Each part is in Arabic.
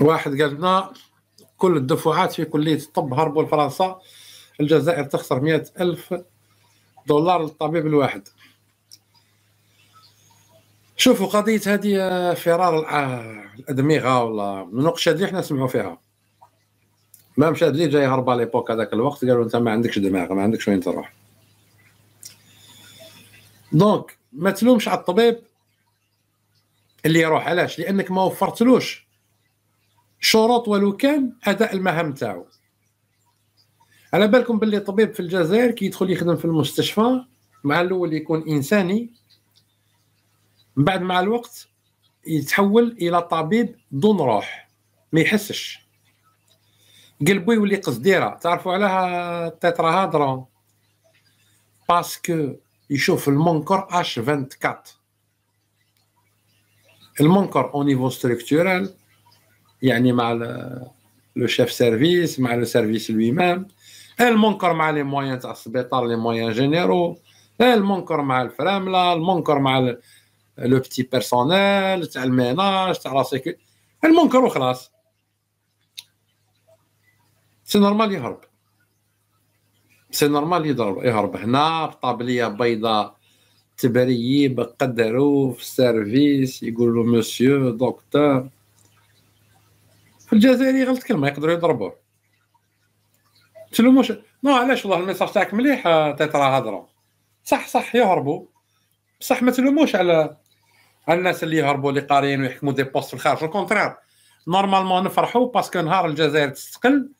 واحد قال لنا كل الدفعات في كليه الطب هربوا لفرنسا الجزائر تخسر مئة ألف دولار للطبيب الواحد شوفوا قضية هذه فرار الأدمغة ولا النقشة اللي احنا نسمعوا فيها ما مش اللي جاي هرب على ليبوك هذاك الوقت قالوا انت ما عندكش دماغ ما عندكش وين تروح دونك ما تلومش على الطبيب اللي يروح علاش لانك ما وفرتلوش شروط ولو كان اداء المهام تاعو على بالكم باللي الطبيب في الجزائر كي يدخل يخدم في المستشفى مع الاول يكون انساني من بعد مع الوقت يتحول الى طبيب دون روح ما يحسش قلبو يولي قصديره تعرفوا عليها تترهادرون باسكو يشوف المنكر اش 24 المنكر او نيفو ستركتورال يعني مع لو شيف سيرفيس مع لو سيرفيس لوي ميم المنكر مع لي موان تاع السبيطار لي موان جينيرو المنكر مع الفرامله المنكر مع لو بتي بيرسونيل تاع الميناج تاع راسك المنكر وخلاص سي نورمال يهرب سي نورمال يضرب يهرب هنا بطابليه بيضاء تبريب قدروا في السيرفيس يقولوا مسيو دكتور الجزائري غلط كلمه يقدروا يضربوه تلوموش نو علاش والله الميساج تاعك مليح آه، تيطرا هضره صح صح يهربوا بصح ما تلوموش على على الناس اللي يهربوا اللي قاريين ويحكموا دي بوست في الخارج الكونترير نورمالمون نفرحوا باسكو نهار الجزائر تستقل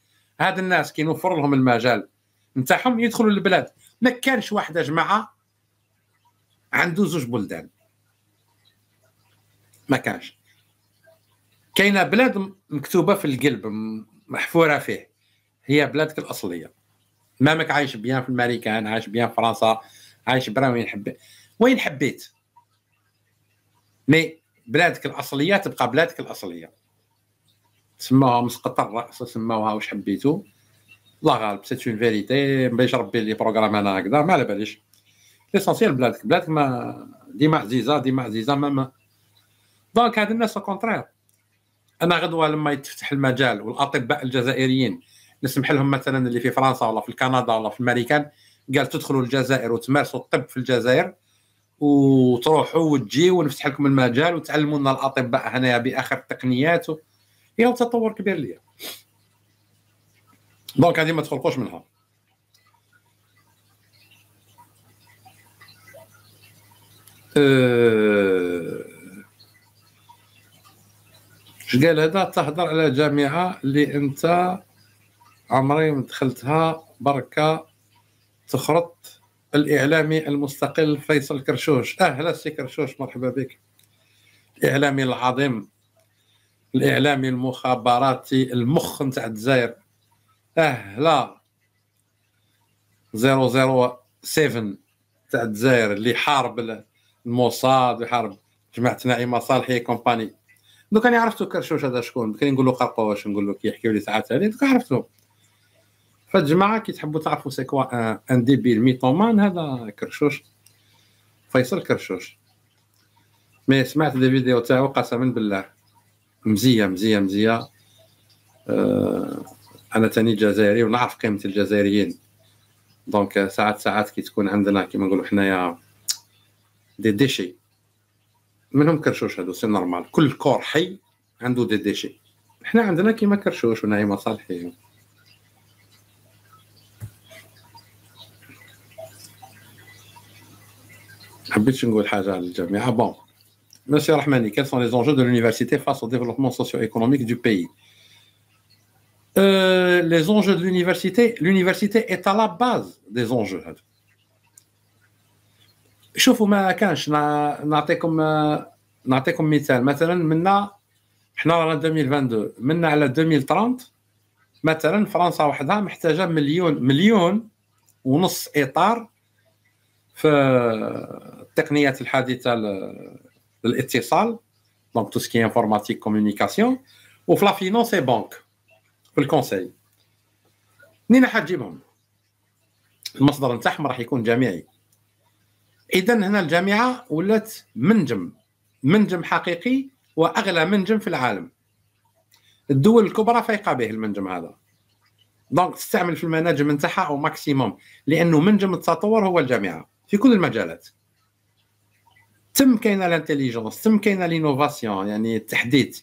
هاد الناس كي نوفر لهم المجال نتاعهم يدخلوا للبلاد ما كانش واحد يا جماعه عنده زوج بلدان ما كانش كاينه بلاد مكتوبه في القلب محفوره فيه هي بلادك الاصليه مامك عايش بيان في الماريكان عايش بيان في فرنسا عايش برا وين حبيت وين حبيت مي بلادك الاصليه تبقى بلادك الاصليه سموها مسقط الراس سموها واش حبيتو لا غالب سيت اون فيريتي ما باش ربي لي بروغرام انا هكذا ما على باليش ليسونسيال بلادك بلادك ما ديما عزيزه ديما عزيزه ما دونك هاد الناس كونترير انا غدوه لما يتفتح المجال والاطباء الجزائريين نسمح لهم مثلا اللي في فرنسا ولا في كندا ولا في الامريكان قال تدخلوا الجزائر وتمارسوا الطب في الجزائر وتروحوا وتجيو ونفتح لكم المجال وتعلموا لنا الاطباء هنايا باخر التقنيات و... هي تطور كبير ليا دونك هذه ما تخلقوش منها أه... اش قال هذا تهضر على جامعه اللي انت عمري ما دخلتها بركه تخرط الاعلامي المستقل فيصل كرشوش اهلا سي كرشوش مرحبا بك الاعلامي العظيم الاعلامي المخابراتي المخ نتاع الجزائر اهلا 007 تاع الجزائر اللي حارب الموصاد ويحارب جماعه نعيمه صالحي كومباني دو انا عرفتو كرشوش هذا شكون كان نقول له قرقو واش نقول له كيحكيو لي ساعات هذه دوك عرفتو فالجماعه كي تحبوا تعرفوا سي كوا آه، ان ديبيل ميتومان هذا كرشوش فيصل كرشوش مي سمعت دي فيديو تاعو قسما بالله مزيه مزيه مزيه أه انا تاني جزائري ونعرف قيمه الجزائريين دونك ساعات ساعات كي تكون عندنا كيما نقولوا حنايا دي ديشي منهم كرشوش هادو سي نورمال كل كور حي عنده دي ديشي حنا عندنا كيما كرشوش ونعيمة صالحي حبيت نقول حاجة للجميع بون ah Monsieur Rahmani, quels sont les enjeux de l'université face au développement socio-économique du pays euh, Les enjeux de l'université, l'université est à la base des enjeux. شوفوا ما كانش نعطيكم نعطيكم مثال مثلا منا حنا رانا 2022 منا على 2030 مثلا فرنسا وحدها محتاجه مليون مليون ونص اطار في التقنيات الحديثه للاتصال دونك تو سكي انفورماتيك كوميونيكاسيون وفي لا فينونس اي بانك في الكونسي منين حتجيبهم المصدر نتاعهم راح يكون جامعي اذا هنا الجامعه ولات منجم منجم حقيقي واغلى منجم في العالم الدول الكبرى فايقه به المنجم هذا دونك تستعمل في المناجم نتاعها او ماكسيموم لانه منجم التطور هو الجامعه في كل المجالات تم كاينه الانتيليجونس تم كاينه لينوفاسيون يعني التحديث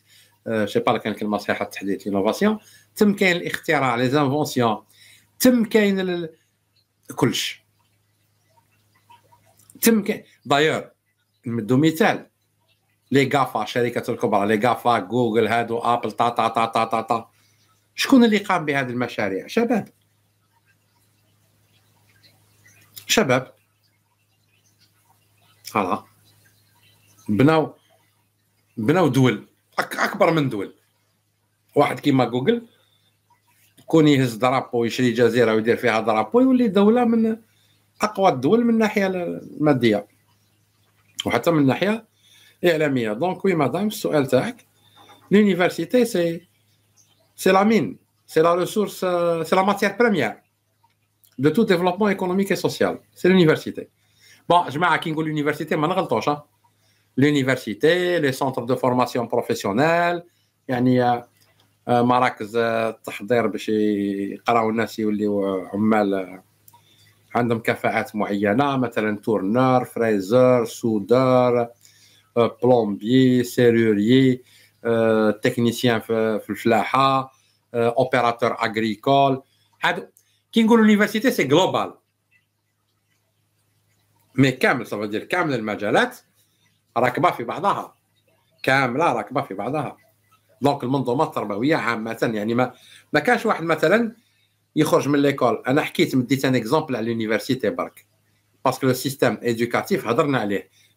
شي آه، با كان الكلمه صحيحه التحديث لينوفاسيون تم كاين الاختراع لي زانفونسيون تم كاين ال... كلش تم كاين دايور نمدو مثال لي غافا شركه الكبرى لي غافا جوجل هادو ابل تا تا تا تا تا, تا. شكون اللي قام بهذه المشاريع شباب شباب هلا بناو بناو دول اكبر من دول واحد كيما جوجل كون يهز درابو يشري جزيره ويدير فيها درابو يولي دوله من اقوى الدول من الناحيه الماديه وحتى من الناحيه اعلاميه دونك وي مدام السؤال تاعك لونيفرسيتي سي سي لا مين سي لا ريسورس سي لا ماتيير بريمير دو تو ديفلوبمون ايكونوميك اي سوسيال سي لونيفرسيتي بون جماعه كي نقول لونيفرسيتي ما نغلطوش لونيفرسيتي لي سونتر دو فورماسيون بروفيسيونيل يعني مراكز التحضير باش يقراو الناس يوليو euh, عمال euh, عندهم كفاءات معينه مثلا تورنر فريزر سودار بلومبيي سيروريي تكنيسيان في الفلاحه اوبيراتور اغريكول هادو كي نقول لونيفرسيتي سي جلوبال مي كامل صافا دير كامل المجالات راكبه في بعضها كامله راكبه في بعضها دونك المنظومه التربويه عامه يعني ما ما كانش واحد مثلا يخرج من ليكول انا حكيت مديت ان اكزومبل على لونيفرسيتي برك باسكو لو سيستيم ايدوكاتيف هضرنا عليه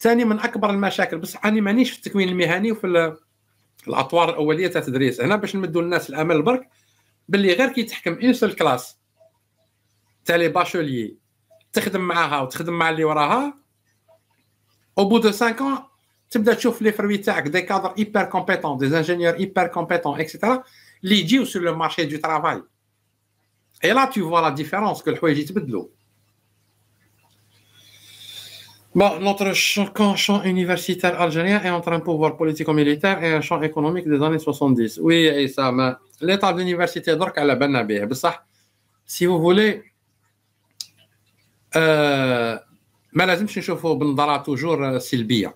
ثاني من اكبر المشاكل بصح انا مانيش في التكوين المهني وفي الاطوار الاوليه تاع التدريس هنا باش نمدوا للناس الامل برك باللي غير كي تحكم اون سول كلاس تاع لي باشوليي تخدم معاها وتخدم مع اللي وراها او بو دو 5 تبدا تشوف لي فروي تاعك دي كادر ايبر كومبيتون دي انجينيور ايبر كومبيتون اكسيتيرا اللي يجيو سور لو مارشي دو ترافاي اي لا تو فوا لا ديفيرونس كو الحوايج يتبدلوا Bon, notre champ, universitaire algérien est entre un pouvoir politico-militaire et un champ économique des années 70. Oui, et ça, mais l'état de l'université à la Banabé. Hein, si vous voulez, euh, mais لازمش نشوفوا toujours euh, s'il